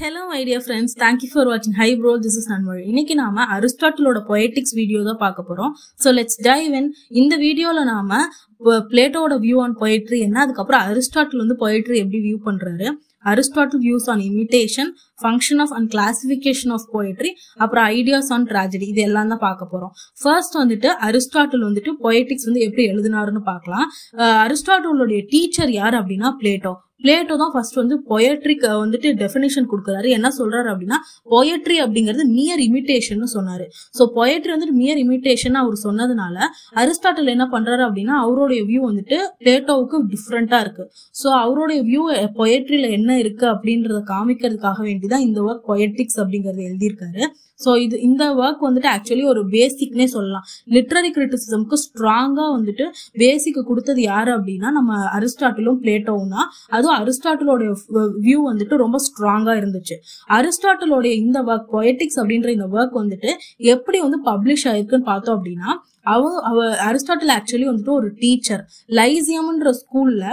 hello idea friends thank you for வாட்சிங் hi bro this is Anmozhi இன்னைக்கு நாம அரிஸ்டாட்டிலோட பொயட்டிக்ஸ் வீடியோ தான் பார்க்க போறோம் ஸோ லெட்ஸ் டைவ் இன் இந்த வீடியோல நாம பிளேட்டோட வியூ ஆன் பொயட்ரி என்ன அதுக்கப்புறம் அரிஸ்டாட்டில் வந்து பொயட்ரி எப்படி வியூ பண்றாரு Aristotle views on imitation function of and classification of poetry அப்புறம் ஐடியாஸ் ஆன் ட்ராஜடி இது எல்லாம் தான் பார்க்க போறோம் ஃபர்ஸ்ட் வந்துட்டு அரிஸ்டாட்டில் வந்துட்டு பொயட்டிக்ஸ் வந்து எப்படி எழுதினாருன்னு பார்க்கலாம் அரிஸ்டாட்டிலோடைய டீச்சர் யார் அப்படின்னா பிளேட்டோ பிளேட்டோ தான் ஃபர்ஸ்ட் வந்து பொயட்ரிக்கு வந்துட்டு டெஃபினேஷன் கொடுக்குறாரு என்ன சொல்றாரு அப்படின்னா பொயட்ரி அப்படிங்கிறது மியர் இமிட்டேஷன் சொன்னாரு ஸோ பொயட்ரி வந்துட்டு மியர் இமிட்டேஷன் அவர் சொன்னதுனால அரிஸ்டாட்டில் என்ன பண்றாரு அப்படின்னா அவருடைய வியூ வந்துட்டு பிளேட்டோவுக்கு டிஃப்ரெண்டா இருக்கு ஸோ அவருடைய வியூ பொயட்ரியில என்ன இருக்கு அப்படின்றத காமிக்கிறதுக்காக வேண்டிதான் இந்த ஒர்க் பொயட்ரிக்ஸ் அப்படிங்கறது எழுதியிருக்காரு ஸோ இது இந்த ஒர்க் வந்துட்டு ஆக்சுவலி ஒரு பேசிக்னே சொல்லலாம் லிட்ரரி கிரிட்டிசிசம்க்கு ஸ்ட்ராங்காக வந்துட்டு பேசிக்கு கொடுத்தது யார் அப்படின்னா நம்ம அரிஸ்டாட்டிலும் பிளேட்டோவும் தான் அதுவும் அரிஸ்டாட்டிலோடைய வியூ வந்துட்டு ரொம்ப ஸ்ட்ராங்காக இருந்துச்சு அரிஸ்டாட்டிலோடைய இந்த ஒர்க் பொயட்டிக்ஸ் அப்படின்ற இந்த ஒர்க் வந்துட்டு எப்படி வந்து பப்ளிஷ் ஆயிருக்குன்னு பார்த்தோம் அப்படின்னா அவ அரிஸ்டாட்டில் ஆக்சுவலி வந்துட்டு ஒரு டீச்சர் லைசியம்ன்ற ஸ்கூல்ல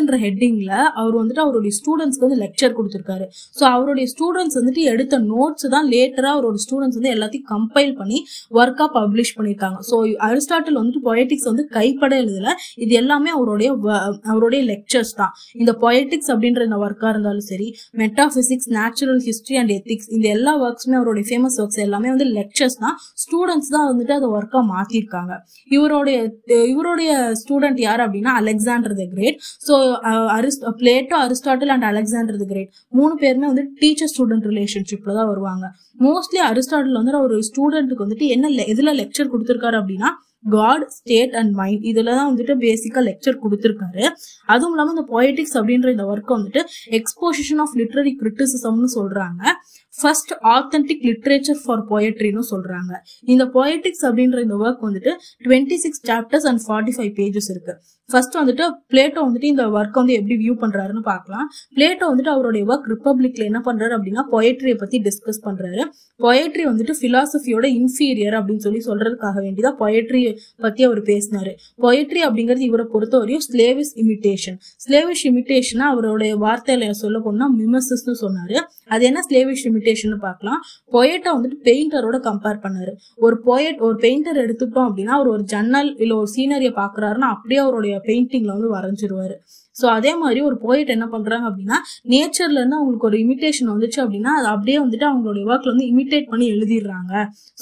என்ற ஹெட்டிங்கில் அவர் வந்துட்டு அவருடைய ஸ்டூடெண்ட்ஸ்க்கு வந்து லெக்சர் கொடுத்துருக்காரு ஸோ அவருடைய ஸ்டூடெண்ட்ஸ் வந்துட்டு எடுத்த நோட்ஸ் தான் லேட்டராக அவரோட ஸ்டூடெண்ட்ஸ் வந்து எல்லாத்தையும் கம்பைல் பண்ணி ஒர்க்காக பப்ளிஷ் பண்ணியிருக்காங்க ஸோ அரிஸ்டாட்டில் வந்துட்டு பொயட்டிக்ஸ் வந்து கைப்பட எழுதல இது எல்லாமே அவருடைய அவருடைய லெக்சர்ஸ் தான் இந்த பொயட்டிக்ஸ் அப்படின்ற இந்த ஒர்க்காக இருந்தாலும் சரி metaphysics natural history and ethics இந்த எல்லா ஒர்க்ஸுமே அவருடைய ஃபேமஸ் ஒர்க்ஸ் எல்லாமே வந்து லெக்சர்ஸ் தான் ஸ்டூடெண்ட்ஸ் தான் வந்துட்டு அதை ஒர்க்காக மாற்றிருக்காங்க இவருடைய இவருடைய ஸ்டூடெண்ட் யார் அப்படின்னா Alexander the Great great so Arist Plato Aristotle and Alexander the Great மூணு பேருமே வந்து டீச்சர் ஸ்டூடெண்ட் ரிலேஷன்ஷிப்பில் தான் வருவாங்க மோஸ்ட்லி அரிஸ்டாட்டில் வந்து ஒரு ஸ்டூடெண்ட்டுக்கு வந்துட்டு என்ன எதில் லெக்சர் கொடுத்துருக்காரு அப்படின்னா காட் ஸ்டேட் அண்ட் மைண்ட் இதில் தான் வந்துட்டு பேசிக்காக லெக்சர் கொடுத்துருக்காரு அதுவும் இல்லாமல் இந்த பொயட்டிக்ஸ் அப்படின்ற இந்த ஒர்க்கை வந்துட்டு எக்ஸ்போசிஷன் ஆஃப் லிட்ரரி கிரிட்டிசிசம்னு சொல்கிறாங்க ஃபர்ஸ்ட் ஆத்தென்டிக் லிட்ரேச்சர் ஃபார் போயட்ரின்னு சொல்றாங்க இந்த பொயட்டிக்ஸ் அப்படின்ற இந்த ஒர்க் வந்துட்டு twenty six chapters and forty five pages இருக்கு ஃபர்ஸ்ட் வந்துட்டு பிளேட்டோ வந்துட்டு இந்த ஒர்க் வந்து எப்படி வியூ பண்றாருன்னு பார்க்கலாம் பிளேட்டோ வந்துட்டு அவருடைய ஒர்க் ரிப்பப்ளிக்ல என்ன பண்றாரு அப்படின்னா பொயட்ரியை பத்தி டிஸ்கஸ் பண்றாரு பொயட்ரி வந்துட்டு பிலாசபியோட இன்ஃபீரியர் அப்படின்னு சொல்லி சொல்றதுக்காக வேண்டிதான் பொயட்ரி பத்தி அவர் பேசினாரு பொயட்ரி அப்படிங்கிறது இவரை பொறுத்த வரையும் ஸ்லேவிஸ் இமிட்டேஷன் ஸ்லேவிஷ் இமிட்டேஷனா அவருடைய வார்த்தையில சொல்ல போனா மிமசஸ்னு சொன்னாரு அது என்ன ஸ்லேவிஷ் இமிட்டேஷன் இமிட்டேஷன் பார்க்கலாம் பொயட்டை வந்துட்டு பெயிண்டரோட கம்பேர் பண்ணாரு ஒரு பொயட் ஒரு பெயிண்டர் எடுத்துட்டோம் அப்படின்னா அவர் ஒரு ஜன்னல் இல்ல ஒரு சீனரியை பாக்குறாருன்னா அப்படியே அவருடைய பெயிண்டிங்ல வந்து வரைஞ்சிருவாரு ஸோ அதே மாதிரி ஒரு போயிட் என்ன பண்ணுறாங்க அப்படின்னா நேச்சர்லேருந்து அவங்களுக்கு ஒரு இமிட்டேஷன் வந்துச்சு அப்படின்னா அது அப்படியே வந்துட்டு அவங்களுடைய ஒர்க்கில் வந்து இமிட்டேட் பண்ணி எழுதிடுறாங்க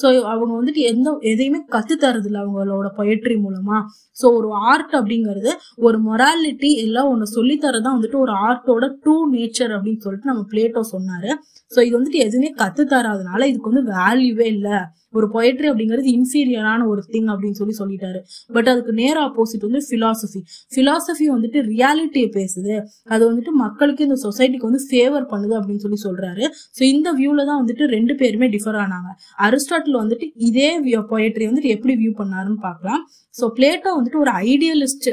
ஸோ அவங்க வந்துட்டு எந்த எதையுமே கற்று தரதில்ல அவங்களோட பொயட்ரி மூலமாக ஸோ ஒரு ஆர்ட் அப்படிங்கிறது ஒரு மொராலிட்டி எல்லாம் ஒன்று சொல்லித்தரதான் வந்துட்டு ஒரு ஆர்ட்டோட ட்ரூ நேச்சர் அப்படின்னு சொல்லிட்டு நம்ம பிளேட்டோ சொன்னார் ஸோ இது வந்துட்டு எதுவுமே கற்று இதுக்கு வந்து வேல்யூவே இல்லை ஒரு பொயட்ரி அப்படிங்கிறது இன்ஃபீரியரான ஒரு திங் அப்படின்னு சொல்லி சொல்லிட்டாரு பட் அதுக்கு நேர ஆப்போசிட் வந்து ஃபிலாசபி ஃபிலாசபி வந்துட்டு ரியாலிட்டியை பேசுது அது வந்துட்டு மக்களுக்கு இந்த சொசைட்டிக்கு வந்து ஃபேவர் பண்ணுது அப்படின்னு சொல்லி சொல்றாரு ஸோ இந்த வியூவில் தான் வந்துட்டு ரெண்டு பேருமே டிஃபர் ஆனாங்க அரிஸ்டாட்டில் வந்துட்டு இதே பொயட்ரி வந்துட்டு எப்படி வியூ பண்ணாருன்னு பார்க்கலாம் ஸோ பிளேட்டோ வந்துட்டு ஒரு ஐடியலிஸ்ட்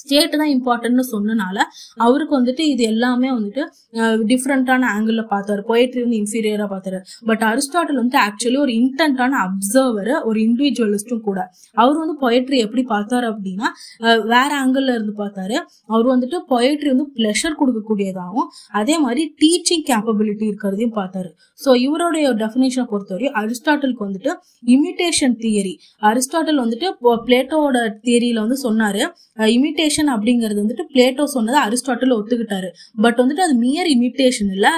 ஸ்டேட் தான் இம்பார்ட்டன்ட்னு சொன்னனால அவருக்கு வந்துட்டு இது எல்லாமே வந்துட்டு டிஃப்ரெண்டான ஆங்கிள் பார்த்தாரு போயிட்ரி வந்து இன்ஃபீரியரா பார்த்தாரு பட் அரிஸ்டாட்டில் வந்து ஆக்சுவலி ஒரு இன்டென்டான அப்சர்வர் ஒரு இண்டிவிஜுவலிஸ்டும் கூட அவர் வந்து பொயட்ரி எப்படி பார்த்தாரு அப்படின்னா வேற ஆங்கிள் இருந்து பார்த்தாரு அவர் வந்துட்டு பொயட்ரி வந்து ப்ளஷர் கொடுக்கக்கூடியதாகவும் அதே மாதிரி டீச்சிங் கேப்பபிலிட்டி இருக்கிறதையும் பார்த்தாரு ஸோ இவருடைய டெஃபினேஷனை பொறுத்தவரையும் அரிஸ்டாட்டிலுக்கு வந்துட்டு இமிட்டேஷன் தியரி அரிஸ்டாட்டில் வந்துட்டு பிளேட்டோட தியரியில வந்து சொன்னாரு இமிட்டேஷன் இமிட்டேஷன் அப்படிங்கிறது வந்துட்டு பிளேட்டோ சொன்னதை அரிஸ்டாட்டில் ஒத்துக்கிட்டாரு பட் வந்துட்டு அது மியர் இமிட்டேஷன் இல்லை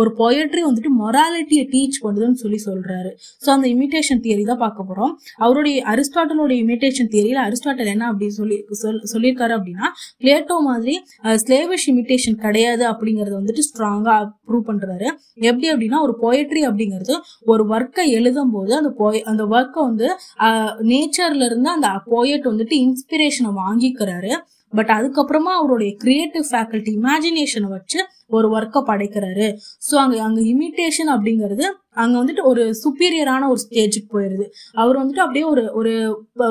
ஒரு பொயட்ரி வந்துட்டு மொராலிட்டியை டீச் பண்ணுதுன்னு சொல்லி சொல்றாரு ஸோ அந்த இமிட்டேஷன் தியரி தான் பார்க்க போறோம் அவருடைய அரிஸ்டாட்டலோட இமிட்டேஷன் தியரியில் அரிஸ்டாட்டல் என்ன அப்படின்னு சொல்லி சொல் சொல்லியிருக்காரு அப்படின்னா பிளேட்டோ மாதிரி ஸ்லேவிஷ் இமிட்டேஷன் கிடையாது அப்படிங்கறத வந்துட்டு ஸ்ட்ராங்கா ப்ரூவ் பண்றாரு எப்படி அப்படின்னா ஒரு பொயட்ரி அப்படிங்கிறது ஒரு ஒர்க்கை எழுதும் போது அந்த பொய அந்த ஒர்க்கை வந்து நேச்சர்ல இருந்து அந்த பொயட் வந்துட்டு இன்ஸ்பிரேஷனை வாங்கிக்கிறாரு பட் அதுக்கப்புறமா அவருடைய கிரியேட்டிவ் ஃபேக்கல்ட்டி இமேஜினேஷனை வச்சு ஒரு ஒர்க்கை படைக்கிறாரு ஸோ அங்கே அங்கே இமிட்டேஷன் அப்படிங்கிறது அங்கே வந்துட்டு ஒரு சுப்பீரியரான ஒரு ஸ்டேஜுக்கு போயிடுது அவர் வந்துட்டு அப்படியே ஒரு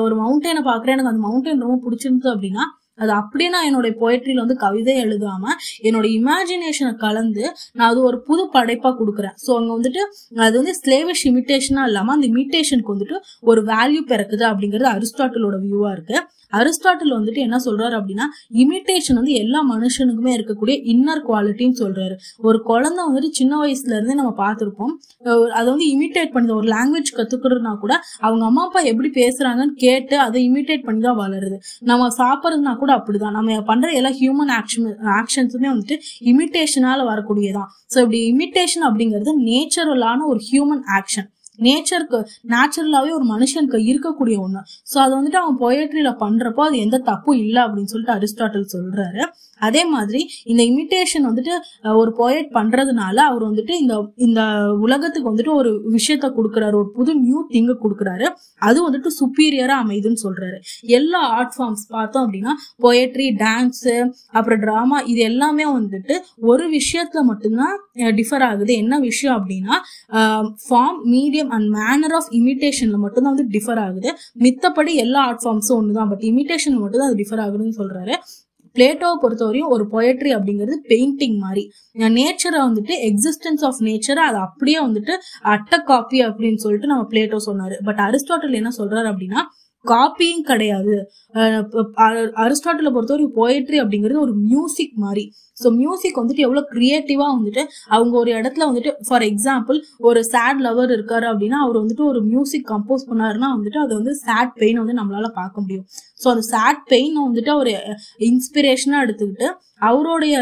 ஒரு மவுண்டனை பார்க்குறேன் எனக்கு அந்த மவுண்டன் ரொம்ப பிடிச்சிருந்தது அப்படின்னா அது அப்படியே நான் என்னுடைய போயிட்ரியில் வந்து கவிதை எழுதாம என்னோட இமேஜினேஷனை கலந்து நான் அது ஒரு புது படைப்பாக கொடுக்குறேன் ஸோ அங்கே வந்துட்டு அது வந்து ஸ்லேவிஷ் இமிட்டேஷனாக இல்லாமல் அந்த இமிட்டேஷனுக்கு வந்துட்டு ஒரு வேல்யூ பிறக்குது அப்படிங்கிறது அரிஸ்டாட்டிலோட வியூவாக இருக்குது அரிஸ்டாட்டில் வந்துட்டு என்ன சொல்றாரு அப்படின்னா இமிட்டேஷன் வந்து எல்லா மனுஷனுக்குமே இருக்கக்கூடிய இன்னர் குவாலிட்டின்னு சொல்றாரு ஒரு குழந்தை வந்துட்டு சின்ன வயசுல இருந்தே நம்ம பார்த்துருப்போம் அதை வந்து இமிட்டேட் பண்ணி ஒரு லாங்குவேஜ் கத்துக்கிறதுனா கூட அவங்க அம்மா அப்பா எப்படி பேசுறாங்கன்னு கேட்டு அதை இமிட்டேட் பண்ணி தான் வளருது நம்ம சாப்பிட்றதுனா கூட அப்படிதான் நம்ம பண்ற எல்லா ஹியூமன் ஆக்ஷன் ஆக்ஷன்ஸுமே வந்துட்டு இமிட்டேஷனால வரக்கூடியதான் ஸோ இப்படி இமிட்டேஷன் அப்படிங்கிறது நேச்சுரலான ஒரு ஹியூமன் ஆக்ஷன் நேச்சருக்கு நேச்சுரலாவே ஒரு மனுஷனுக்கு இருக்கக்கூடிய ஒண்ணு ஸோ அது வந்துட்டு அவன் பொயட்ரியில பண்றப்போ அது எந்த தப்பும் இல்லை அப்படின்னு சொல்லிட்டு அரிஸ்டாட்டில் சொல்றாரு அதே மாதிரி இந்த இமிட்டேஷன் வந்துட்டு ஒரு போயட் பண்றதுனால அவர் வந்துட்டு இந்த இந்த உலகத்துக்கு வந்துட்டு ஒரு விஷயத்த கொடுக்குறாரு ஒரு புது நியூ திங்க கொடுக்குறாரு அது வந்துட்டு சுப்பீரியரா அமைதுன்னு சொல்றாரு எல்லா ஆர்ட் ஃபார்ம்ஸ் பார்த்தோம் அப்படின்னா போயட்ரி டான்ஸ் அப்புறம் டிராமா இது எல்லாமே வந்துட்டு ஒரு விஷயத்துல மட்டும்தான் டிஃபர் ஆகுது என்ன விஷயம் அப்படின்னா form medium and manner of இமிட்டேஷன்ல மட்டும்தான் வந்து டிஃபர் ஆகுது மித்தபடி எல்லா ஆர்ட் ஃபார்ம்ஸும் ஒன்று தான் பட் இமிட்டேஷன் மட்டும் தான் அது டிஃபர் ஆகுதுன்னு சொல்றாரு பிளேட்டோவை பொறுத்தவரையும் ஒரு பொயட்ரி அப்படிங்கிறது பெயிண்டிங் மாதிரி நேச்சரை வந்துட்டு எக்ஸிஸ்டன்ஸ் ஆஃப் நேச்சரை அது அப்படியே வந்துட்டு அட்டை காப்பி அப்படின்னு சொல்லிட்டு நம்ம பிளேட்டோ சொன்னாரு பட் அரிஸ்டாட்டில் என்ன சொல்றாரு அப்படின்னா காப்பியும் கிடையாது அரிஸ்டாட்டில் பொறுத்தவரை போயிட்ரி அப்படிங்கிறது ஒரு மியூசிக் மாதிரி ஸோ மியூசிக் வந்துட்டு எவ்வளோ க்ரியேட்டிவாக வந்துட்டு அவங்க ஒரு இடத்துல வந்துட்டு ஃபார் எக்ஸாம்பிள் ஒரு சேட் லவர் இருக்காரு அப்படின்னா அவர் வந்துட்டு ஒரு மியூசிக் கம்போஸ் பண்ணாருன்னா வந்துட்டு அது வந்து சேட் பெயின் வந்து நம்மளால பார்க்க முடியும் ஸோ அந்த சேட் பெயின் வந்துட்டு ஒரு இன்ஸ்பிரேஷனாக எடுத்துக்கிட்டு அவருடைய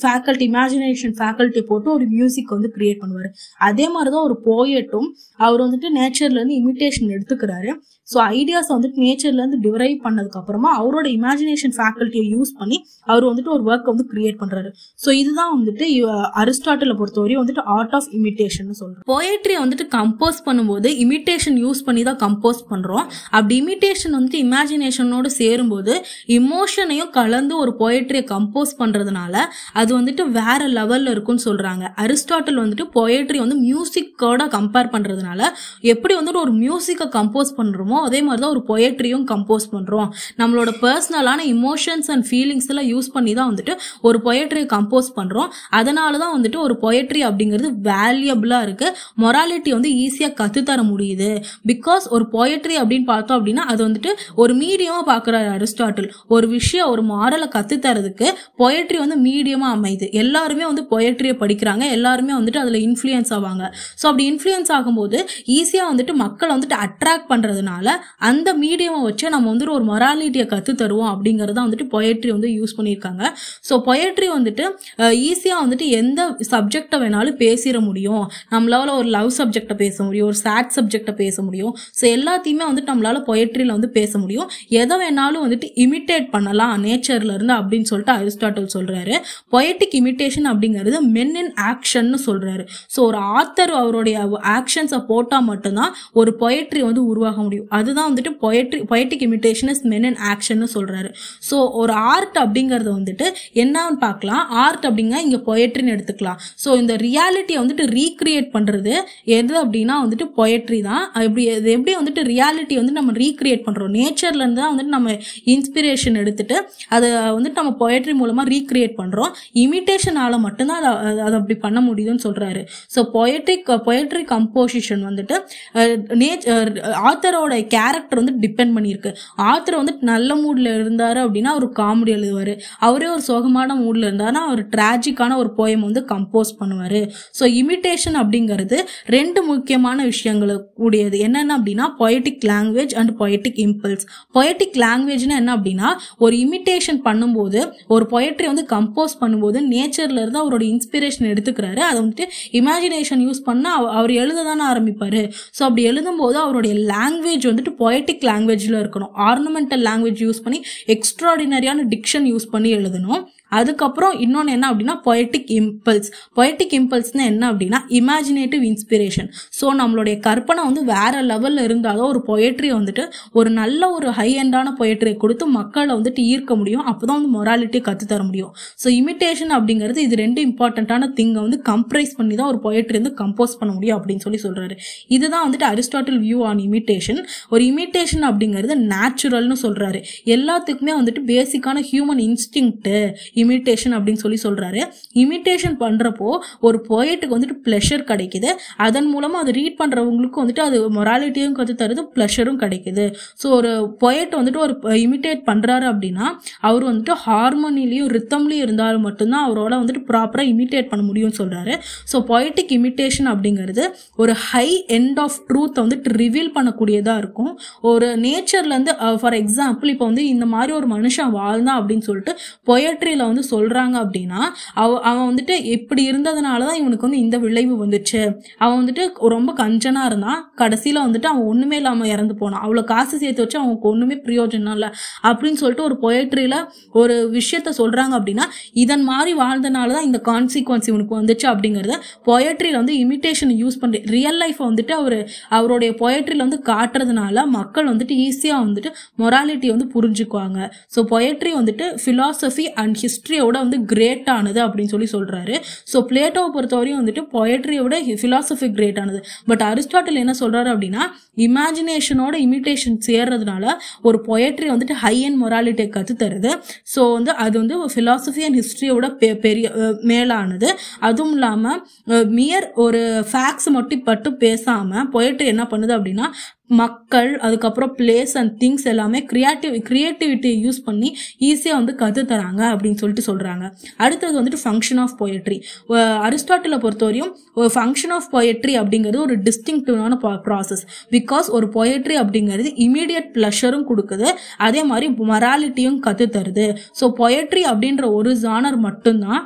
ஃபேக்கல்ட்டி இமேஜினேஷன் ஃபேக்கல்ட்டி போட்டு ஒரு மியூசிக் வந்து கிரியேட் பண்ணுவார் அதே மாதிரி தான் ஒரு போயட்டும் அவர் வந்துட்டு நேச்சர்லேருந்து இமிட்டேஷன் எடுத்துக்கிறாரு ஸோ ஐடியாஸ் வந்துட்டு நேச்சர்லேருந்து டிரைவ் பண்ணதுக்கப்புறமா அவரோட இமேஜினேஷன் ஃபேக்கல்ட்டியை யூஸ் பண்ணி அவர் வந்துட்டு ஒரு ஒர்க் வந்து கிரியேட் இமிட்டேட் பண்றாரு ஸோ இதுதான் வந்துட்டு அரிஸ்டாட்டில பொறுத்தவரையும் வந்துட்டு ஆர்ட் ஆஃப் இமிட்டேஷன் சொல்றோம் போயட்ரியை வந்துட்டு கம்போஸ் பண்ணும்போது இமிட்டேஷன் யூஸ் பண்ணி தான் கம்போஸ் பண்றோம் அப்படி இமிட்டேஷன் வந்துட்டு இமேஜினேஷனோடு சேரும்போது இமோஷனையும் கலந்து ஒரு போயட்ரியை கம்போஸ் பண்றதுனால அது வந்துட்டு வேற லெவல்ல இருக்கும்னு சொல்றாங்க அரிஸ்டாட்டில் வந்துட்டு போயட்ரி வந்து மியூசிக்கோட கம்பேர் பண்றதுனால எப்படி வந்துட்டு ஒரு மியூசிக்கை கம்போஸ் பண்றோமோ அதே மாதிரி தான் ஒரு போயட்ரியும் கம்போஸ் பண்றோம் நம்மளோட பர்சனலான இமோஷன்ஸ் அண்ட் ஃபீலிங்ஸ் எல்லாம் யூஸ் பண்ணி தான் வந்துட்டு ஒரு பொயட்ரி கம்போஸ் பண்ணுறோம் அதனால தான் வந்துட்டு ஒரு பொயட்ரி அப்படிங்கிறது வேல்யூபிளாக இருக்குது மொராலிட்டி வந்து ஈஸியாக கற்றுத்தர முடியுது பிகாஸ் ஒரு பொயட்ரி அப்படின்னு பார்த்தோம் அப்படின்னா அது வந்துட்டு ஒரு மீடியமாக பார்க்குறாரு அரிஸ்டாட்டில் ஒரு விஷயம் ஒரு மாரலை கற்றுத்தரதுக்கு பொயட்ரி வந்து மீடியமாக அமையுது எல்லாருமே வந்து பொயட்ரியை படிக்கிறாங்க எல்லாருமே வந்துட்டு அதில் இன்ஃப்ளூயன்ஸ் ஆவாங்க ஸோ அப்படி இன்ஃப்ளூயன்ஸ் ஆகும்போது ஈஸியாக வந்துட்டு மக்களை வந்துட்டு அட்ராக்ட் பண்ணுறதுனால அந்த மீடியமை வச்சு நம்ம வந்துட்டு ஒரு மொராலிட்டியை கற்றுத்தருவோம் அப்படிங்கிறத வந்துட்டு பொயட்ரி வந்து யூஸ் பண்ணியிருக்காங்க ஸோ பொயட்ரி மிலிட்ரி வந்துட்டு ஈஸியாக வந்துட்டு எந்த சப்ஜெக்டை வேணாலும் பேசிட முடியும் நம்மளால் ஒரு லவ் சப்ஜெக்டை பேச முடியும் ஒரு சேட் சப்ஜெக்டை பேச முடியும் ஸோ எல்லாத்தையுமே வந்துட்டு நம்மளால் பொயட்ரியில் வந்து பேச முடியும் எதை வேணாலும் வந்துட்டு இமிட்டேட் பண்ணலாம் நேச்சர்லேருந்து அப்படின்னு சொல்லிட்டு அரிஸ்டாட்டல் சொல்கிறாரு பொயட்டிக் இமிட்டேஷன் அப்படிங்கிறது மென் இன் ஆக்ஷன்னு சொல்கிறாரு ஸோ ஒரு ஆத்தர் அவருடைய ஆக்ஷன்ஸை போட்டால் மட்டும்தான் ஒரு பொயட்ரி வந்து உருவாக முடியும் அதுதான் வந்துட்டு poetry poetic imitation is men in ஆக்ஷன்னு சொல்கிறாரு ஸோ ஒரு ஆர்ட் அப்படிங்கிறது வந்துட்டு என்ன பார்க்கலாம் ஆர்ட் அப்படிங்க இங்கே பொயட்ரின்னு எடுத்துக்கலாம் ஸோ இந்த ரியாலிட்டியை வந்துட்டு ரீக்ரியேட் பண்ணுறது எது அப்படின்னா வந்துட்டு பொயட்ரி தான் எப்படி இது எப்படி வந்துட்டு ரியாலிட்டியை வந்து நம்ம ரீக்ரியேட் பண்ணுறோம் நேச்சர்லேருந்து தான் வந்துட்டு நம்ம இன்ஸ்பிரேஷன் எடுத்துட்டு அதை வந்துட்டு நம்ம பொயட்ரி மூலமாக ரீக்ரியேட் பண்ணுறோம் இமிட்டேஷனால் மட்டும்தான் அதை அதை அப்படி பண்ண முடியுதுன்னு சொல்கிறாரு ஸோ பொயட்ரிக் பொயட்ரி கம்போசிஷன் வந்துட்டு நேச் ஆத்தரோட கேரக்டர் வந்து டிபெண்ட் பண்ணியிருக்கு ஆத்தர் வந்துட்டு நல்ல மூடில் இருந்தார் அப்படின்னா அவர் காமெடி எழுதுவார் அவரே ஒரு சோகமான மூடில் மூடில் இருந்தாருன்னா அவர் ட்ராஜிக்கான ஒரு போயம் வந்து கம்போஸ் பண்ணுவார் ஸோ இமிட்டேஷன் அப்படிங்கிறது ரெண்டு முக்கியமான விஷயங்களை கூடியது என்னென்ன அப்படின்னா poetic language and poetic impulse poetic லாங்குவேஜ்னா என்ன அப்படின்னா ஒரு இமிட்டேஷன் பண்ணும்போது ஒரு பொயட்ரி வந்து கம்போஸ் பண்ணும்போது நேச்சரில் இருந்து அவரோட இன்ஸ்பிரேஷன் எடுத்துக்கிறாரு அதை வந்துட்டு இமேஜினேஷன் யூஸ் பண்ணால் அவர் எழுத தானே ஆரம்பிப்பார் ஸோ அப்படி எழுதும்போது அவருடைய லாங்குவேஜ் வந்துட்டு பொயட்டிக் லாங்குவேஜில் இருக்கணும் ஆர்னமெண்டல் லாங்குவேஜ் யூஸ் பண்ணி எக்ஸ்ட்ராடினரியான டிக்ஷன் யூஸ் பண்ணி எழுதணும் அதுக்கப்புறம் இன்னொன்று என்ன அப்படின்னா பொயட்டிக் இம்பல்ஸ் பொயட்டிக் இம்பல்ஸ்னா என்ன அப்படின்னா இமேஜினேட்டிவ் இன்ஸ்பிரேஷன் ஸோ நம்மளுடைய கற்பனை வந்து வேற லெவலில் இருந்தாலும் ஒரு பொயட்ரி வந்துட்டு ஒரு நல்ல ஒரு ஹை எண்டான பொயட்ரியை கொடுத்து மக்களை வந்துட்டு ஈர்க்க முடியும் அப்போ தான் வந்து மொராலிட்டி கற்றுத்தர முடியும் ஸோ இமிட்டேஷன் அப்படிங்கிறது இது ரெண்டு இம்பார்ட்டண்ட்டான திங்கை வந்து கம்ப்ரைஸ் பண்ணி தான் ஒரு பொயட்ரி வந்து கம்போஸ் பண்ண முடியும் அப்படின்னு சொல்லி சொல்கிறாரு இதுதான் வந்துட்டு அரிஸ்டாட்டில் வியூ ஆன் இமிட்டேஷன் ஒரு இமிட்டேஷன் அப்படிங்கிறது நேச்சுரல்னு சொல்கிறாரு எல்லாத்துக்குமே வந்துட்டு பேசிக்கான ஹியூமன் இன்ஸ்டிங்க்ட்டு இமிட்டேஷன் அப்படின்னு சொல்லி சொல்கிறாரு இமிட்டேஷன் பண்ணுறப்போ ஒரு பொயட்டுக்கு வந்துட்டு ப்ளஷர் கிடைக்குது அதன் மூலமாக அது ரீட் பண்ணுறவங்களுக்கும் வந்துட்டு அது மொராலிட்டியும் கற்று தருது ப்ளஷரும் கிடைக்குது ஸோ ஒரு பொயட் வந்துட்டு ஒரு இமிட்டேட் பண்ணுறாரு அப்படின்னா அவர் வந்துட்டு ஹார்மோனிலையும் ரித்தம்லையும் இருந்தாலும் மட்டும்தான் அவரோட வந்துட்டு ப்ராப்பராக இமிட்டேட் பண்ண முடியும்னு சொல்கிறாரு ஸோ பொயட்டிக் இமிட்டேஷன் அப்படிங்கிறது ஒரு ஹை எண்ட் ஆஃப் ட்ரூத்தை வந்துட்டு ரிவீல் பண்ணக்கூடியதாக இருக்கும் ஒரு நேச்சர்லேருந்து ஃபார் எக்ஸாம்பிள் இப்போ வந்து இந்த மாதிரி ஒரு மனுஷன் வாழ்ந்தான் அப்படின்னு சொல்லிட்டு பொயட்ரியில் வந்து சொல்கிறாங்க அப்படின்னா அவ அவன் வந்துட்டு இப்படி இருந்ததுனால தான் இவனுக்கு வந்து இந்த விளைவு வந்துச்சு அவன் வந்துட்டு ரொம்ப கஞ்சனாக இருந்தான் கடைசியில் வந்துட்டு அவன் ஒன்றுமே இல்லாமல் இறந்து போனான் அவ்வளோ காசு சேர்த்து வச்சு அவனுக்கு ஒன்றுமே பிரயோஜனம் இல்லை அப்படின்னு சொல்லிட்டு ஒரு பொயட்ரியில் ஒரு விஷயத்த சொல்கிறாங்க அப்படின்னா இதன் மாதிரி வாழ்ந்தனால தான் இந்த கான்சிக்வன்ஸ் இவனுக்கு வந்துச்சு அப்படிங்கிறத பொயட்ரியில் வந்து இமிட்டேஷன் யூஸ் பண்ணுற ரியல் லைஃப்பை வந்துட்டு அவர் அவருடைய பொயட்ரியில் வந்து காட்டுறதுனால மக்கள் வந்துட்டு ஈஸியாக வந்துட்டு மொராலிட்டி வந்து புரிஞ்சுக்குவாங்க ஸோ பொயட்ரி வந்துட்டு ஃபிலாசபி அண்ட் ஹிஸ்ட்ரி விட வந்து கிரேட் ஆனது அப்படின்னு சொல்லி சொல்கிறாரு ஸோ பிளேட்டோவை பொறுத்தவரையும் வந்துட்டு பொயட்ரியோட ஃபிலாசபி கிரேட் ஆனது பட் அரிஸ்டாட்டில் என்ன சொல்கிறாரு அப்படின்னா இமேஜினேஷனோட இமிட்டேஷன் சேர்றதுனால ஒரு பொயட்ரி வந்துட்டு ஹை அண்ட் மொராலிட்டியை கற்றுத்தருது ஸோ வந்து அது வந்து ஃபிலாசபி அண்ட் ஹிஸ்ட்ரியோட பெ பெரிய மேலானது அதுவும் இல்லாமல் மியர் ஒரு ஃபேக்ஸ் மட்டும் பட்டு பேசாமல் பொயட்ரி என்ன பண்ணுது அப்படின்னா மக்கள் அதுக்கப்புறம் பிளேஸ் அண்ட் திங்ஸ் எல்லாமே க்ரியேட்டிவ் க்ரியேட்டிவிட்டியை யூஸ் பண்ணி ஈஸியாக வந்து கற்றுத்தராங்க அப்படின்னு சொல்லிட்டு சொல்கிறாங்க அடுத்தது வந்துட்டு ஃபங்க்ஷன் ஆஃப் பொயட்ரி அரிஸ்டாட்டில் பொறுத்தவரையும் ஃபங்க்ஷன் ஆஃப் பொயட்ரி அப்படிங்கிறது ஒரு டிஸ்டிங்டிவான ப்ராசஸ் பிக் பிகாஸ் ஒரு பொயட்ரி அப்படிங்கிறது இமீடியட் ப்ளஷரும் கொடுக்குது அதே மாதிரி மொராலிட்டியும் கற்று தருது ஸோ பொயட்ரி அப்படின்ற ஒரு ஜானர் மட்டும்தான்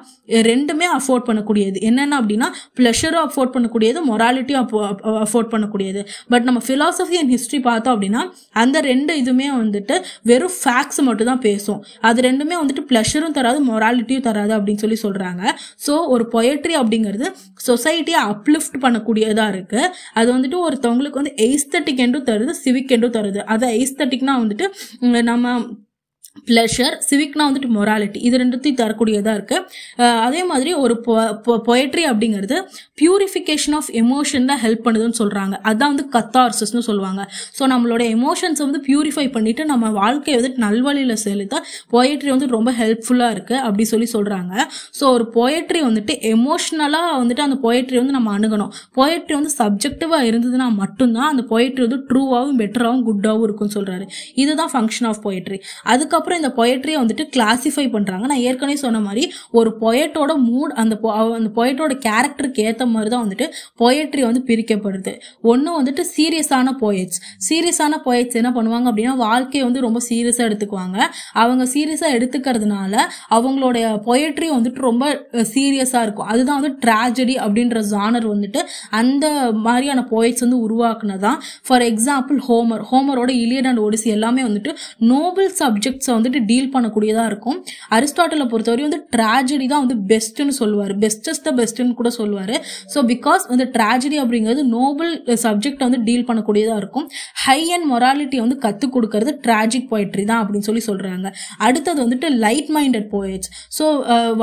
ரெண்டுமே அஃபோர்ட் பண்ணக்கூடியது என்னென்ன அப்படின்னா ப்ளஷரும் அஃபோர்ட் பண்ணக்கூடியது மொராலிட்டியும் அப்போ அஃபோர்ட் பண்ணக்கூடியது பட் நம்ம ஃபிலாசபி அண்ட் ஹிஸ்ட்ரி பார்த்தோம் அப்படின்னா அந்த ரெண்டு இதுவுமே வந்துட்டு வெறும் ஃபேக்ஸ் மட்டும் தான் பேசும் அது ரெண்டுமே வந்துட்டு ப்ளஷரும் தராது மொராலிட்டியும் தராது அப்படின்னு சொல்லி சொல்கிறாங்க ஸோ ஒரு பொயட்ரி அப்படிங்கிறது சொசைட்டியை அப்லிஃப்ட் பண்ணக்கூடியதாக இருக்குது அது வந்துட்டு ஒருத்தவங்களுக்கு வந்து எய்ஸ்தட்டிக் என்றும் தருது சிவிக் என்றும் தருது அதை எய்ஸ்தட்டிக்னால் வந்துட்டு நம்ம பிளஷர் சிவிக்னா வந்துட்டு மொராலிட்டி இது ரெண்டுத்தையும் தரக்கூடியதாக இருக்குது அதே மாதிரி ஒரு பொயட்ரி அப்படிங்கிறது பியூரிஃபிகேஷன் ஆஃப் எமோஷன் தான் ஹெல்ப் பண்ணுதுன்னு சொல்கிறாங்க அதுதான் வந்து கத்தார்சஸ்னு சொல்லுவாங்க ஸோ நம்மளோட எமோஷன்ஸை வந்து பியூரிஃபை பண்ணிவிட்டு நம்ம வாழ்க்கையை வந்துட்டு நல்வழியில் செலுத்த பொயட்ரி வந்து ரொம்ப ஹெல்ப்ஃபுல்லாக இருக்குது அப்படி சொல்லி சொல்கிறாங்க ஸோ ஒரு பொயட்ரி வந்துட்டு எமோஷ்னலாக வந்துட்டு அந்த பொயட்ரி வந்து நம்ம அணுகணும் பொயட்ரி வந்து சப்ஜெக்டிவாக இருந்ததுன்னா மட்டும்தான் அந்த பொயட்ரி வந்து ட்ரூவாகவும் பெட்டராகவும் குட்டாகவும் இருக்கும்னு சொல்றாரு இதுதான் ஃபங்க்ஷன் ஆஃப் பொயட்ரி அதுக்கப்புறம் அதுக்கப்புறம் இந்த பொயட்ரியை வந்துட்டு கிளாசிஃபை பண்ணுறாங்க நான் ஏற்கனவே சொன்ன மாதிரி ஒரு பொயட்டோட மூட் அந்த அந்த பொயட்டோட கேரக்டருக்கு ஏற்ற மாதிரி தான் வந்துட்டு பொயட்ரி வந்து பிரிக்கப்படுது ஒன்று வந்துட்டு சீரியஸான பொயட்ஸ் சீரியஸான பொயட்ஸ் என்ன பண்ணுவாங்க அப்படின்னா வாழ்க்கையை வந்து ரொம்ப சீரியஸாக எடுத்துக்குவாங்க அவங்க சீரியஸாக எடுத்துக்கிறதுனால அவங்களுடைய பொயட்ரி வந்துட்டு ரொம்ப சீரியஸாக இருக்கும் அதுதான் வந்து ட்ராஜடி அப்படின்ற ஜானர் வந்துட்டு அந்த மாதிரியான பொயட்ஸ் வந்து உருவாக்குனதான் ஃபார் எக்ஸாம்பிள் ஹோமர் ஹோமரோட இலியட் அண்ட் ஒடிசி எல்லாமே வந்துட்டு நோபல் சப்ஜெக்ட்ஸ் இஷ்யூஸை வந்துட்டு டீல் பண்ணக்கூடியதாக இருக்கும் அரிஸ்டாட்டலை பொறுத்தவரை வந்து ட்ராஜடி தான் வந்து பெஸ்ட்டுன்னு சொல்லுவார் பெஸ்டஸ்ட் த பெஸ்ட்டுன்னு கூட சொல்லுவார் ஸோ பிகாஸ் வந்து ட்ராஜடி அப்படிங்கிறது நோபல் சப்ஜெக்டை வந்து டீல் பண்ணக்கூடியதாக இருக்கும் ஹை அண்ட் மொராலிட்டியை வந்து கற்றுக் கொடுக்கறது ட்ராஜிக் போய்ட்ரி தான் அப்படின்னு சொல்லி சொல்கிறாங்க அடுத்தது வந்துட்டு லைட் மைண்டட் போயட்ஸ் ஸோ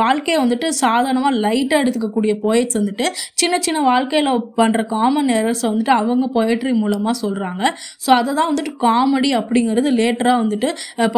வாழ்க்கையை வந்துட்டு சாதாரணமாக லைட்டாக எடுத்துக்கக்கூடிய போயட்ஸ் வந்துட்டு சின்ன சின்ன வாழ்க்கையில் பண்ணுற காமன் எரர்ஸை வந்துட்டு அவங்க பொயட்ரி மூலமாக சொல்கிறாங்க ஸோ அதை தான் வந்துட்டு காமெடி அப்படிங்கிறது லேட்டராக வந்துட்டு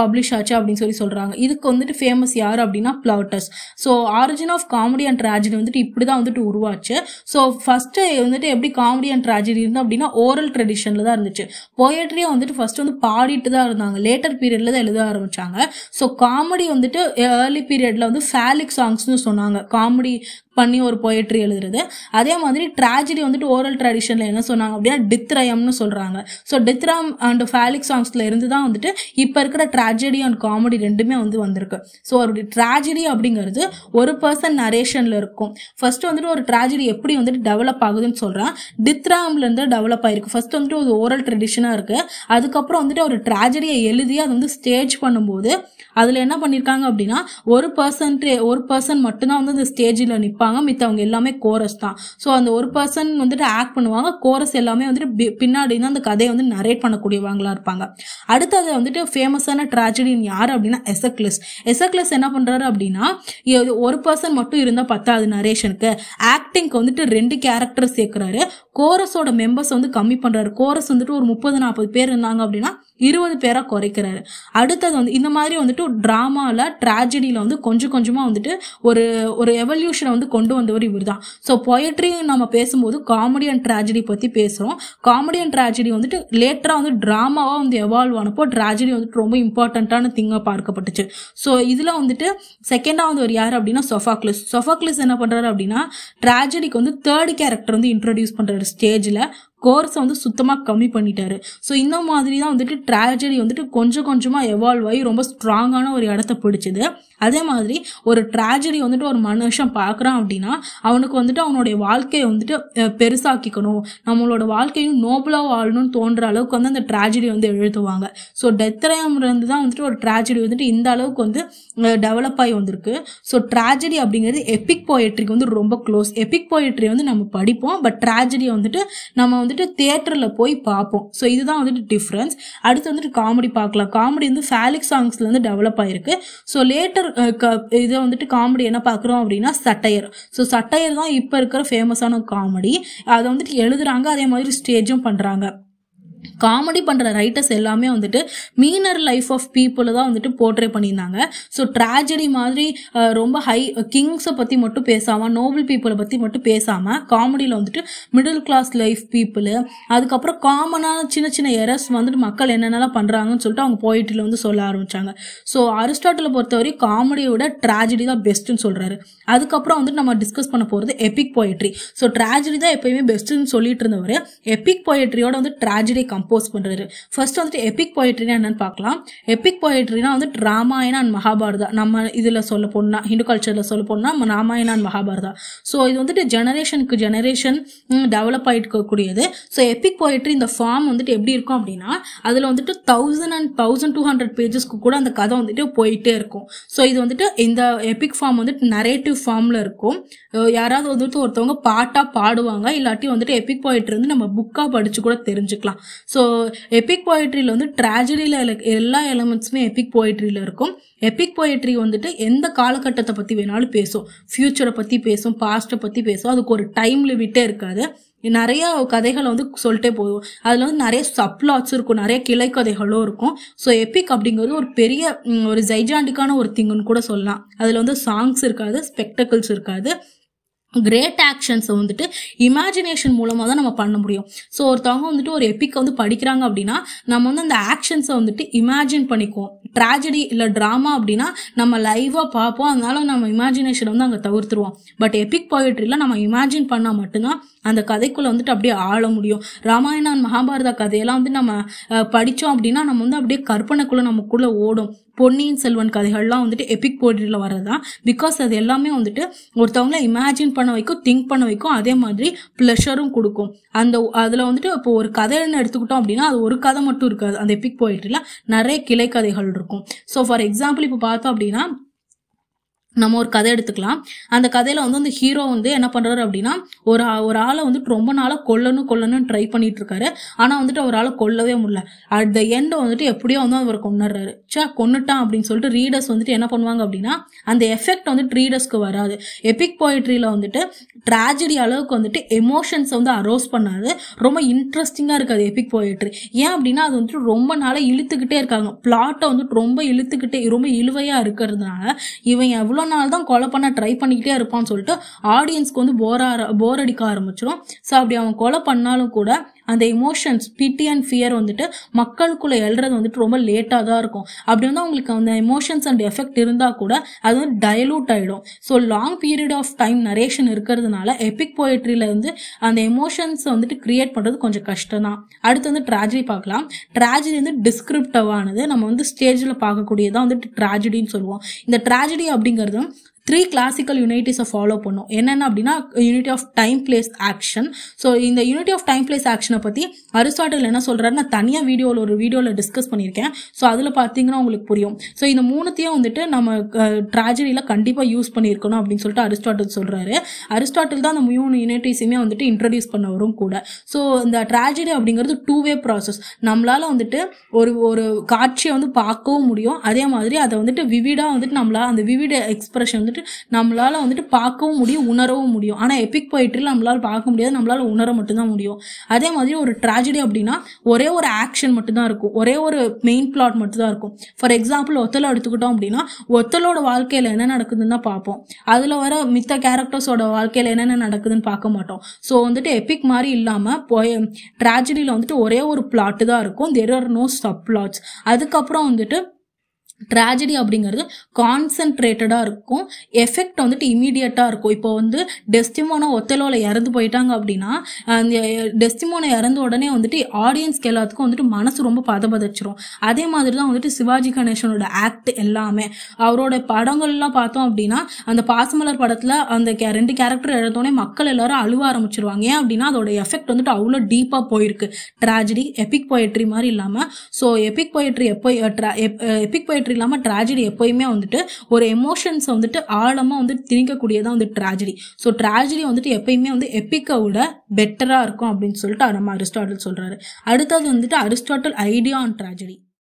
பப்ளிஷ் ஆச்சு ஆச்சு அப்படின்னு சொல்லி சொல்கிறாங்க இதுக்கு வந்துட்டு ஃபேமஸ் யார் அப்படின்னா பிளாட்டர்ஸ் so origin of comedy and tragedy வந்துட்டு இப்படி தான் வந்துட்டு உருவாச்சு ஸோ ஃபஸ்ட்டு வந்துட்டு எப்படி காமெடி அண்ட் ட்ராஜடி இருந்தால் அப்படின்னா ஓரல் ட்ரெடிஷனில் தான் இருந்துச்சு போயட்ரியை வந்துட்டு ஃபஸ்ட்டு வந்து பாடிட்டு தான் இருந்தாங்க லேட்டர் பீரியடில் தான் எழுத ஆரம்பித்தாங்க ஸோ காமெடி வந்துட்டு ஏர்லி பீரியடில் வந்து ஃபேலிக் சாங்ஸ்னு சொன்னாங்க காமெடி பண்ணி ஒரு போயட்ரி எழுதுறது அதே மாதிரி ட்ராஜடி வந்துட்டு ஓரல் ட்ரெடிஷனில் என்ன சொன்னாங்க அப்படின்னா டித்ரயம்னு சொல்கிறாங்க ஸோ டித்ரம் அண்ட் ஃபேலிக் சாங்ஸில் இருந்து தான் வந்துட்டு இப்போ இருக்கிற ட்ராஜடி அண்ட் காமெடி ரெண்டுமே வந்து வந்திருக்கு ஸோ ஒரு ட்ராஜடி அப்படிங்கிறது ஒரு பர்சன் நரேஷனில் இருக்கும் ஃபர்ஸ்ட் வந்துட்டு ஒரு ட்ராஜடி எப்படி வந்துட்டு டெவலப் ஆகுதுன்னு சொல்கிறேன் டித்ராம்லேருந்து டெவலப் ஆகிருக்கு ஃபர்ஸ்ட் வந்துட்டு ஒரு ஓரல் ட்ரெடிஷனாக இருக்குது அதுக்கப்புறம் வந்துட்டு ஒரு ட்ராஜடியை எழுதி அதை வந்து ஸ்டேஜ் பண்ணும்போது அதில் என்ன பண்ணியிருக்காங்க அப்படின்னா ஒரு பர்சன்ட்டு ஒரு பர்சன் மட்டும்தான் வந்து அந்த ஸ்டேஜில் நிற்பாங்க இருப்பாங்க மித்தவங்க எல்லாமே கோரஸ் தான் ஸோ அந்த ஒரு பர்சன் வந்துட்டு ஆக்ட் பண்ணுவாங்க கோரஸ் எல்லாமே வந்துட்டு பின்னாடி தான் அந்த கதையை வந்து நரேட் பண்ணக்கூடியவங்களா இருப்பாங்க அடுத்தது வந்துட்டு ஃபேமஸான ட்ராஜடின்னு யார் அப்படின்னா எசக்லஸ் எசக்லஸ் என்ன பண்ணுறாரு அப்படின்னா ஒரு பர்சன் மட்டும் இருந்தால் பத்தாது நரேஷனுக்கு ஆக்டிங்க்கு வந்துட்டு ரெண்டு கேரக்டர் சேர்க்குறாரு கோரஸோட மெம்பர்ஸ் வந்து கம்மி பண்ணுறாரு கோரஸ் வந்துட்டு ஒரு முப்பது நாற்பது பேர் இருந்தாங்க அப்படின்னா இருபது பேரா குறைக்கிறாரு அடுத்தது வந்து இந்த மாதிரி வந்துட்டு ட்ராமாவில் ட்ராஜடியில் வந்து கொஞ்சம் கொஞ்சமாக வந்துட்டு ஒரு ஒரு எவல்யூஷனை வந்து கொண்டு வந்தவர் இவர் தான் ஸோ பொயட்ரி நம்ம பேசும்போது காமெடி அண்ட் ட்ராஜடி பற்றி பேசுகிறோம் காமெடி அண்ட் ட்ராஜடி வந்துட்டு லேட்டராக வந்து ட்ராமாவாக வந்து எவால்வ் ஆனப்போ ட்ராஜடி வந்துட்டு ரொம்ப இம்பார்ட்டண்ட்டான திங்காக பார்க்கப்பட்டுச்சு ஸோ இதில் வந்துட்டு செகண்டாக வந்து ஒரு யார் அப்படின்னா சொஃபாக்லிஸ் சொஃபாக்லிஸ் என்ன பண்ணுறாரு அப்படின்னா ட்ராஜடிக்கு வந்து தேர்ட் கேரக்டர் வந்து இன்ட்ரடியூஸ் பண்ணுறாரு ஸ்டேஜில் கோர்ஸை வந்து சுத்தமாக கம்மி பண்ணிட்டாரு ஸோ இந்த மாதிரி தான் வந்துட்டு ட்ராஜடி வந்துட்டு கொஞ்சம் கொஞ்சமாக எவால்வ் ஆகி ரொம்ப ஸ்ட்ராங்கான ஒரு இடத்த பிடிச்சிது அதே மாதிரி ஒரு ட்ராஜடி வந்துட்டு ஒரு மனுஷன் பார்க்குறான் அப்படின்னா அவனுக்கு வந்துட்டு அவனுடைய வாழ்க்கையை வந்துட்டு பெருசாக்கிக்கணும் நம்மளோட வாழ்க்கையும் நோபலாக வாழணும்னு தோன்ற அளவுக்கு வந்து அந்த ட்ராஜடி வந்து எழுதுவாங்க ஸோ இருந்து தான் வந்துட்டு ஒரு ட்ராஜடி வந்துட்டு இந்த அளவுக்கு வந்து டெவலப் ஆகி வந்திருக்கு ஸோ ட்ராஜடி அப்படிங்கிறது எபிக் போயட்ரிக்கு வந்து ரொம்ப க்ளோஸ் எபிக் போயட்ரி வந்து நம்ம படிப்போம் பட் ட்ராஜடியை வந்துட்டு நம்ம வந்து வந்துட்டு தேட்டரில் போய் பார்ப்போம் ஸோ இதுதான் வந்துட்டு டிஃப்ரென்ஸ் அடுத்து வந்துட்டு காமெடி பார்க்கலாம் காமெடி வந்து ஃபேலிக் சாங்ஸ்லேருந்து டெவலப் ஆகிருக்கு ஸோ லேட்டர் இதை வந்துட்டு காமெடி என்ன பார்க்குறோம் அப்படின்னா சட்டையர் ஸோ சட்டையர் தான் இப்போ இருக்கிற ஃபேமஸான காமெடி அதை வந்துட்டு எழுதுகிறாங்க அதே மாதிரி ஸ்டேஜும் பண்ணுறாங்க காமெடி பண்ணுற ரைட்டர்ஸ் எல்லாமே வந்துட்டு மீனர் லைஃப் ஆஃப் பீப்புள் தான் வந்துட்டு போர்ட்ரே பண்ணியிருந்தாங்க ஸோ ட்ராஜடி மாதிரி ரொம்ப ஹை கிங்ஸை பற்றி மட்டும் பேசாமல் நோபல் பீப்புளை பற்றி மட்டும் பேசாமல் காமெடியில் வந்துட்டு மிடில் கிளாஸ் லைஃப் பீப்புள் அதுக்கப்புறம் காமனான சின்ன சின்ன எரஸ் வந்துட்டு மக்கள் என்னென்னலாம் பண்ணுறாங்கன்னு சொல்லிட்டு அவங்க போயிட்டில் வந்து சொல்ல ஆரம்பித்தாங்க ஸோ அரிஸ்டாட்டில் பொறுத்தவரை காமெடியோட ட்ராஜடி தான் பெஸ்ட்டுன்னு சொல்கிறாரு அதுக்கப்புறம் வந்துட்டு நம்ம டிஸ்கஸ் பண்ண போகிறது எபிக் போயிட்ரி ஸோ ட்ராஜடி தான் எப்பயுமே பெஸ்ட்டுன்னு சொல்லிட்டு இருந்தவர் எபிக் போயட்ரியோட வந்து ட்ராஜடி கம்போஸ் பண்ணுறது ஃபர்ஸ்ட் வந்துட்டு எபிக் போயிட்ரினா என்னன்னு பார்க்கலாம் எபிக் போயிட்ரினா வந்து ராமாயணம் அண்ட் மகாபாரதா நம்ம இதில் சொல்ல போனால் ஹிந்து கல்ச்சரில் சொல்ல போனால் ராமாயணம் அண்ட் மகாபாரதா ஸோ இது வந்துட்டு ஜெனரேஷனுக்கு ஜெனரேஷன் டெவலப் ஆகிட்டுக்கூடியது ஸோ எபிக் போயிட்ரி இந்த ஃபார்ம் வந்துட்டு எப்படி இருக்கும் அப்படின்னா அதில் வந்துட்டு thousand and thousand two hundred பேஜஸ்க்கு கூட அந்த கதை வந்துட்டு போயிட்டே இருக்கும் ஸோ இது வந்துட்டு இந்த எபிக் ஃபார்ம் வந்துட்டு நரேட்டிவ் ஃபார்மில் இருக்கும் யாராவது வந்துட்டு ஒருத்தவங்க பாட்டாக பாடுவாங்க இல்லாட்டி வந்துட்டு எபிக் போயிட்ரி வந்து நம்ம புக்காக படித்து கூட தெரிஞ்சுக்கலாம் ஸோ எபிக் போயிட்ரியில் வந்து ட்ராஜடியில் எல்லா எலமெண்ட்ஸுமே எபிக் போயிட்ரியில் இருக்கும் எபிக் போயிட்ரி வந்துட்டு எந்த காலகட்டத்தை பற்றி வேணாலும் பேசும் ஃப்யூச்சரை பற்றி பேசும் பாஸ்ட்டை பற்றி பேசும் அதுக்கு ஒரு டைம் லிமிட்டே இருக்காது நிறைய கதைகளை வந்து சொல்லிட்டே போதும் அதில் வந்து நிறைய சப்ளாட்ஸும் இருக்கும் நிறைய கிளை கதைகளும் இருக்கும் ஸோ எப்பிக் அப்படிங்கிறது ஒரு பெரிய ஒரு ஜைஜாண்டிக்கான ஒரு திங்குன்னு கூட சொல்லலாம் அதில் வந்து சாங்ஸ் இருக்காது ஸ்பெக்டக்கிள்ஸ் இருக்காது கிரேட் ஆக்ஷன்ஸை வந்துட்டு இமேஜினேஷன் மூலமாக தான் நம்ம பண்ண முடியும் ஸோ ஒருத்தவங்க வந்துட்டு ஒரு எப்பிக்கை வந்து படிக்கிறாங்க அப்படின்னா நம்ம வந்து அந்த ஆக்ஷன்ஸை வந்துட்டு இமேஜின் பண்ணிக்குவோம் ட்ராஜடி இல்லை ட்ராமா அப்படின்னா நம்ம லைவாக பார்ப்போம் அதனால நம்ம இமேஜினேஷன் வந்து அங்கே தவிர்த்துருவோம் பட் எபிக் போயிட்ரியில் நம்ம இமேஜின் பண்ணால் மட்டும்தான் அந்த கதைக்குள்ளே வந்துட்டு அப்படியே ஆள முடியும் ராமாயணம் மகாபாரத கதையெல்லாம் வந்து நம்ம படித்தோம் அப்படின்னா நம்ம வந்து அப்படியே கற்பனைக்குள்ளே நமக்குள்ளே ஓடும் பொன்னியின் செல்வன் கதைகள்லாம் வந்துட்டு எபிக் போர்டியில் வரதான் பிகாஸ் அது எல்லாமே வந்துட்டு ஒருத்தவங்கள இமேஜின் பண்ண வைக்கும் திங்க் பண்ண வைக்கும் அதே மாதிரி ப்ளஷரும் கொடுக்கும் அந்த அதில் வந்துட்டு இப்போ ஒரு கதைன்னு எடுத்துக்கிட்டோம் அப்படின்னா அது ஒரு கதை மட்டும் இருக்காது அந்த எபிக் போயிட்ரியில் நிறைய கிளை கதைகள் இருக்கும் இருக்கும் ஸோ ஃபார் எக்ஸாம்பிள் இப்போ பார்த்தோம் அப்படின்னா நம்ம ஒரு கதை எடுத்துக்கலாம் அந்த கதையில வந்து அந்த ஹீரோ வந்து என்ன பண்றாரு அப்படின்னா ஒரு ஒரு ஆளை வந்துட்டு ரொம்ப நாளாக கொல்லணும் கொல்லணும்னு ட்ரை பண்ணிட்டு இருக்காரு ஆனா வந்துட்டு ஒரு ஆளை கொல்லவே முடியல அட் த எண்ட் வந்துட்டு எப்படியோ வந்து அவர் கொண்டுறாரு சா கொண்டுட்டான் அப்படின்னு சொல்லிட்டு ரீடர்ஸ் வந்துட்டு என்ன பண்ணுவாங்க அப்படின்னா அந்த எஃபெக்ட் வந்துட்டு ரீடர்ஸ்க்கு வராது எபிக் போயிட்ரியில வந்துட்டு ட்ராஜடி அளவுக்கு வந்துட்டு எமோஷன்ஸை வந்து அரோஸ் பண்ணாது ரொம்ப இன்ட்ரெஸ்டிங்காக இருக்காது எபிக் போயிட்ரி ஏன் அப்படின்னா அது வந்துட்டு ரொம்ப நாளாக இழுத்துக்கிட்டே இருக்காங்க பிளாட்டை வந்துட்டு ரொம்ப இழுத்துக்கிட்டே ரொம்ப இழுவையாக இருக்கிறதுனால இவன் எவ்வளவு இவ்வளோ நாள் தான் கொலை பண்ண ட்ரை பண்ணிக்கிட்டே இருப்பான்னு சொல்லிட்டு ஆடியன்ஸ்க்கு வந்து போர் போர் அடிக்க ஆரம்பிச்சிடும் ஸோ அப்படி அவன் கொலை பண்ணாலும் கூட அந்த எமோஷன்ஸ் பிட்டி அண்ட் ஃபியர் வந்துட்டு மக்களுக்குள்ளே எழுறது வந்துட்டு ரொம்ப லேட்டாக தான் இருக்கும் அப்படி வந்து அவங்களுக்கு அந்த எமோஷன்ஸ் அண்ட் எஃபெக்ட் இருந்தால் கூட அது வந்து டைலூட் ஆகிடும் so long period of time narration இருக்கிறதுனால எபிக் போய்ட்ரியில் வந்து அந்த எமோஷன்ஸ் வந்துட்டு கிரியேட் பண்ணுறது கொஞ்சம் கஷ்டம் தான் அடுத்து வந்து ட்ராஜடி பார்க்கலாம் ட்ராஜடி வந்து டிஸ்கிரிப்டிவானது நம்ம வந்து ஸ்டேஜில் பார்க்கக்கூடியதான் வந்துட்டு ட்ராஜடின்னு சொல்லுவோம் இந்த ட்ராஜடி அப்படிங்கிறது த்ரீ கிளாசிக்கல் யூனிட்டிஸை ஃபாலோ பண்ணும் என்னென்ன அப்படின்னா unity of time place action so இந்த யூனிட்டி ஆஃப் டைம் பிளேஸ் ஆக்ஷனை பற்றி அரிஸ்டாட்டில் என்ன சொல்கிறாரு நான் தனியாக வீடியோவில் ஒரு வீடியோவில் டிஸ்கஸ் பண்ணியிருக்கேன் ஸோ அதில் பார்த்தீங்கன்னா உங்களுக்கு புரியும் ஸோ இந்த மூணுத்தையும் வந்துட்டு நம்ம ட்ராஜடியில் கண்டிப்பாக யூஸ் பண்ணியிருக்கணும் அப்படின்னு சொல்லிட்டு அரிஸ்டாட்டில் சொல்கிறாரு அரிஸ்டாட்டில் தான் அந்த மூணு யூனிட்டிஸுமே வந்துட்டு இன்ட்ரடியூஸ் பண்ணவரும் கூட ஸோ இந்த ட்ராஜடி அப்படிங்கிறது டூ வே ப்ராசஸ் நம்மளால் வந்துட்டு ஒரு ஒரு காட்சியை வந்து பார்க்கவும் முடியும் அதே மாதிரி அதை வந்துட்டு விவிடாக வந்துட்டு நம்மளால் அந்த விவிட எக்ஸ்பிரஷன் வந்துட்டு வந்துட்டு நம்மளால வந்துட்டு பார்க்கவும் முடியும் உணரவும் முடியும் ஆனால் எபிக் போயிட்டு நம்மளால் பார்க்க முடியாது நம்மளால் உணர மட்டும்தான் முடியும் அதே மாதிரி ஒரு ட்ராஜடி அப்படின்னா ஒரே ஒரு ஆக்ஷன் மட்டும்தான் இருக்கும் ஒரே ஒரு மெயின் பிளாட் மட்டும்தான் இருக்கும் ஃபார் எக்ஸாம்பிள் ஒத்தலை எடுத்துக்கிட்டோம் அப்படின்னா ஒத்தலோட வாழ்க்கையில் என்ன நடக்குதுன்னு தான் பார்ப்போம் அதில் வர மித்த கேரக்டர்ஸோட வாழ்க்கையில் என்னென்ன நடக்குதுன்னு பார்க்க மாட்டோம் ஸோ வந்துட்டு எபிக் மாதிரி இல்லாமல் போய் ட்ராஜடியில் வந்துட்டு ஒரே ஒரு பிளாட்டு தான் இருக்கும் there are no sub plots அதுக்கப்புறம் வந்துட்டு ட்ராஜடி அப்படிங்கிறது கான்சென்ட்ரேட்டடாக இருக்கும் எஃபெக்ட் வந்துட்டு இமீடியட்டாக இருக்கும் இப்போ வந்து டெஸ்டிமோனோ ஒத்தலோவில் இறந்து போயிட்டாங்க அப்படின்னா அந்த டெஸ்டிமோனை இறந்த உடனே வந்துட்டு ஆடியன்ஸ்க்கு எல்லாத்துக்கும் வந்துட்டு மனசு ரொம்ப பதபதச்சிரும் அதே மாதிரி தான் வந்துட்டு சிவாஜி கணேசனோட ஆக்ட் எல்லாமே அவரோட படங்கள்லாம் பார்த்தோம் அப்படின்னா அந்த பாசமலர் படத்தில் அந்த ரெண்டு கேரக்டர் எழுதோடனே மக்கள் எல்லாரும் அழுவ ஆரம்பிச்சிருவாங்க ஏன் அப்படின்னா அதோட எஃபெக்ட் வந்துட்டு அவ்வளோ டீப்பாக போயிருக்கு ட்ராஜடி எபிக் பொயட்ரி மாதிரி இல்லாமல் ஸோ எபிக் பொயட்ரி எப்போ எபிக் பொயட்ரி மட்டும் இல்லாமல் ட்ராஜடி எப்போயுமே வந்துட்டு ஒரு எமோஷன்ஸை வந்துட்டு ஆழமாக வந்து திணிக்கக்கூடியதான் வந்து ட்ராஜடி ஸோ ட்ராஜடி வந்துட்டு எப்பயுமே வந்து எப்பிக்கை விட பெட்டராக இருக்கும் அப்படின்னு சொல்லிட்டு நம்ம அரிஸ்டாட்டல் சொல்கிறாரு அடுத்தது வந்துட்டு அரிஸ்டாட்டல் ஐடியா ஆன் ட்ராஜடி